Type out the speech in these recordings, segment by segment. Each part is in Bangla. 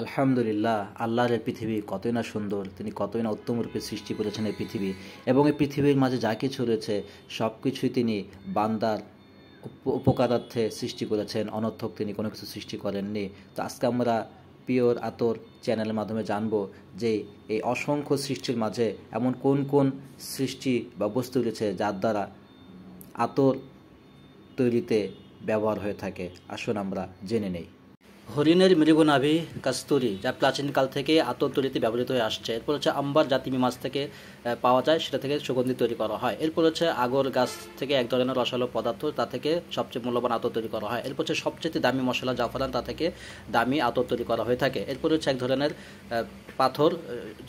আলহামদুলিল্লাহ আল্লাহর এই পৃথিবী কতই না সুন্দর তিনি কতই না উত্তম রূপে সৃষ্টি করেছেন এই পৃথিবী এবং এই পৃথিবীর মাঝে যা কিছু রয়েছে সব কিছুই তিনি বান্দার উপকারার্থে সৃষ্টি করেছেন অনর্থক তিনি কোনো কিছু সৃষ্টি করেননি তো আজকে আমরা পিওর আতর চ্যানেলের মাধ্যমে জানব যে এই অসংখ্য সৃষ্টির মাঝে এমন কোন কোন সৃষ্টি বা বস্তু রয়েছে যার দ্বারা আতর তৈরিতে ব্যবহার হয়ে থাকে আসুন আমরা জেনে নেই হরিণের মৃগনাভি কাস্তুরি যা প্রাচীনকাল থেকে আতর তৈরিতে ব্যবহৃত হয়ে আসছে এরপর হচ্ছে আম্বার যা তিমি মাছ থেকে পাওয়া যায় সেটা থেকে সুগন্ধি তৈরি করা হয় এরপর হচ্ছে আগর গাছ থেকে এক ধরনের রসালো পদার্থ তা থেকে সবচেয়ে মূল্যবান আতর তৈরি করা হয় এরপর হচ্ছে সবচেয়ে দামি মশলা জাফরান তা থেকে দামি আতর তৈরি করা হয়ে থাকে এরপর হচ্ছে এক ধরনের পাথর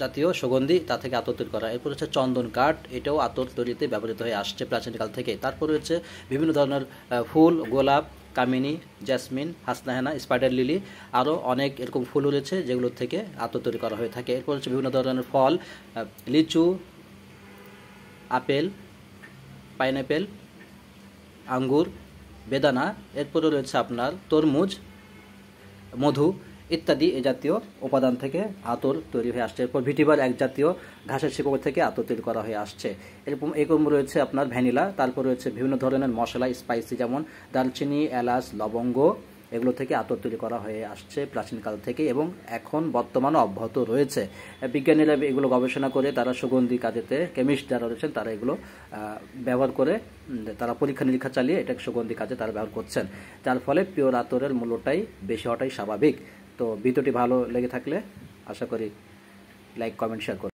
জাতীয় সুগন্ধি তা থেকে আতর তৈরি করা হয় এরপর হচ্ছে চন্দন কাঠ এটাও আতর তৈরিতে ব্যবহৃত হয়ে আসছে প্রাচীনকাল থেকে তারপর হচ্ছে বিভিন্ন ধরনের ফুল গোলাপ কামিনী জ্যাসমিন হাসনাহেনা স্পাইডার লিলি আরও অনেক এরকম ফুল রয়েছে যেগুলোর থেকে আতর তৈরি করা হয়ে থাকে এরপর হচ্ছে বিভিন্ন ধরনের ফল লিচু আপেল পাইনঅ্যাপেল আঙ্গুর বেদানা এরপরে রয়েছে আপনার তরমুজ মধু ইত্যাদি এ জাতীয় উপাদান থেকে আতর তৈরি হয়ে আসছে এরপর ভিটিভার এক জাতীয় ঘাসের শিকড় থেকে আতর তৈরি করা হয়ে আসছে এরকম এরকম রয়েছে আপনার ভ্যানিলা তারপর রয়েছে বিভিন্ন ধরনের মশলা স্পাইসি যেমন দালচিনি এলাচ লবঙ্গ এগুলো থেকে আতর তৈরি করা হয়ে আসছে প্রাচীনকাল থেকে এবং এখন বর্তমানে অব্যাহত রয়েছে বিজ্ঞানীরা এগুলো গবেষণা করে তারা সুগন্ধি কাজেতে কেমিস্ট যারা রয়েছেন তারা এগুলো ব্যবহার করে তারা পরীক্ষা নিরীক্ষা চালিয়ে এটাকে সুগন্ধি কাজে তারা ব্যবহার করছেন যার ফলে পিওর আতরের মূল্যটাই বেশি হওয়াটাই স্বাভাবিক তো ভিডিওটি ভালো লেগে থাকলে আশা করি লাইক কমেন্ট শেয়ার